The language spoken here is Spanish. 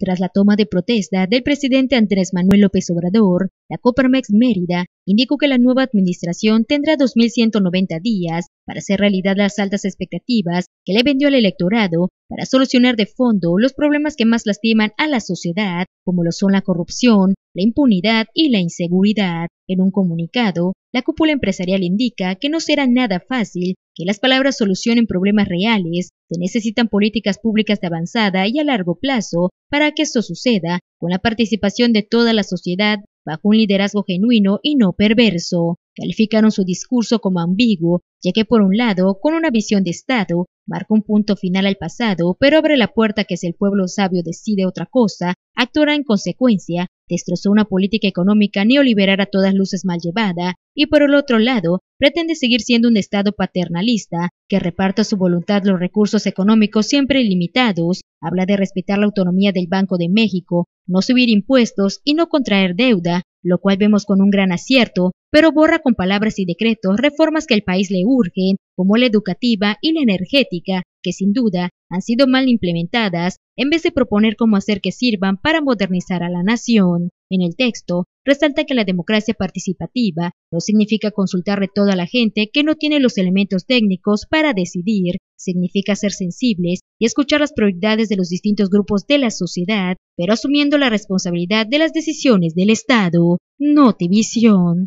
Tras la toma de protesta del presidente Andrés Manuel López Obrador, la Coparmex Mérida indicó que la nueva administración tendrá 2.190 días para hacer realidad las altas expectativas que le vendió el electorado para solucionar de fondo los problemas que más lastiman a la sociedad, como lo son la corrupción, la impunidad y la inseguridad. En un comunicado, la cúpula empresarial indica que no será nada fácil las palabras solucionen problemas reales, se necesitan políticas públicas de avanzada y a largo plazo para que esto suceda con la participación de toda la sociedad bajo un liderazgo genuino y no perverso. Calificaron su discurso como ambiguo, ya que por un lado, con una visión de Estado, marca un punto final al pasado, pero abre la puerta que si el pueblo sabio decide otra cosa, actuará en consecuencia, destrozó una política económica neoliberal a todas luces mal llevada y por el otro lado pretende seguir siendo un Estado paternalista que reparta a su voluntad los recursos económicos siempre ilimitados, habla de respetar la autonomía del Banco de México, no subir impuestos y no contraer deuda, lo cual vemos con un gran acierto, pero borra con palabras y decretos reformas que el país le urgen, como la educativa y la energética, que sin duda han sido mal implementadas, en vez de proponer cómo hacer que sirvan para modernizar a la nación. En el texto resalta que la democracia participativa no significa consultarle toda la gente que no tiene los elementos técnicos para decidir, significa ser sensibles y escuchar las prioridades de los distintos grupos de la sociedad, pero asumiendo la responsabilidad de las decisiones del Estado. no división.